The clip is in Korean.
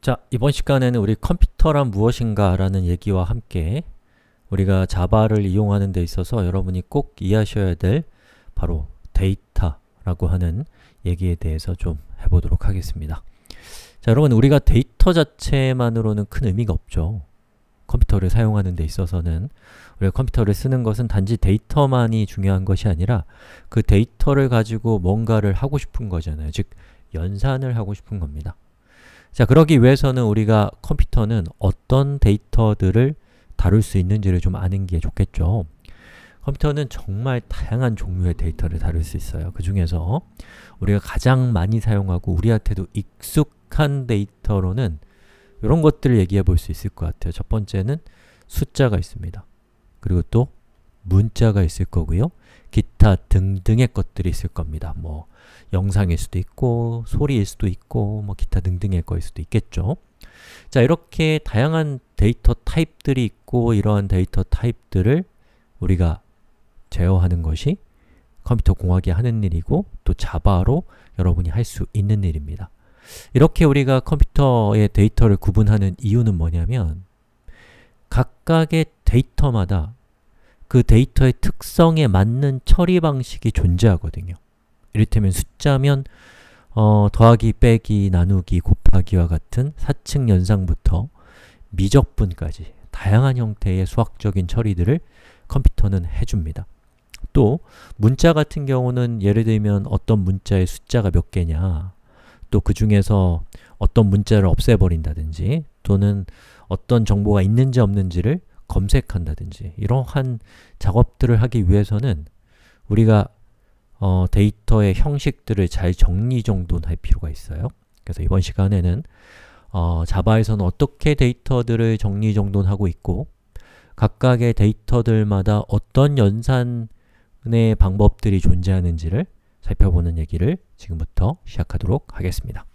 자, 이번 시간에는 우리 컴퓨터란 무엇인가 라는 얘기와 함께 우리가 자바를 이용하는 데 있어서 여러분이 꼭 이해하셔야 될 바로 데이터라고 하는 얘기에 대해서 좀 해보도록 하겠습니다. 자, 여러분 우리가 데이터 자체만으로는 큰 의미가 없죠. 컴퓨터를 사용하는 데 있어서는 우리가 컴퓨터를 쓰는 것은 단지 데이터만이 중요한 것이 아니라 그 데이터를 가지고 뭔가를 하고 싶은 거잖아요. 즉, 연산을 하고 싶은 겁니다. 자, 그러기 위해서는 우리가 컴퓨터는 어떤 데이터들을 다룰 수 있는지를 좀 아는 게 좋겠죠. 컴퓨터는 정말 다양한 종류의 데이터를 다룰 수 있어요. 그 중에서 우리가 가장 많이 사용하고 우리한테도 익숙한 데이터로는 이런 것들을 얘기해 볼 수 있을 것 같아요. 첫 번째는 숫자가 있습니다. 그리고 또 문자가 있을 거고요. 기타 등등의 것들이 있을 겁니다. 뭐 영상일 수도 있고 소리일 수도 있고 뭐 기타 등등의 거일 수도 있겠죠. 자 이렇게 다양한 데이터 타입들이 있고 이러한 데이터 타입들을 우리가 제어하는 것이 컴퓨터 공학이 하는 일이고 또 자바로 여러분이 할 수 있는 일입니다. 이렇게 우리가 컴퓨터의 데이터를 구분하는 이유는 뭐냐면 각각의 데이터마다 그 데이터의 특성에 맞는 처리 방식이 존재하거든요. 이를테면 숫자면 어, 더하기, 빼기, 나누기, 곱하기와 같은 사층연상부터 미적분까지 다양한 형태의 수학적인 처리들을 컴퓨터는 해줍니다. 또 문자 같은 경우는 예를 들면 어떤 문자의 숫자가 몇 개냐 또 그 중에서 어떤 문자를 없애버린다든지 또는 어떤 정보가 있는지 없는지를 검색한다든지 이러한 작업들을 하기 위해서는 우리가 어, 데이터의 형식들을 잘 정리정돈할 필요가 있어요. 그래서 이번 시간에는 어, 자바에서는 어떻게 데이터들을 정리정돈하고 있고 각각의 데이터들마다 어떤 연산의 방법들이 존재하는지를 살펴보는 얘기를 지금부터 시작하도록 하겠습니다.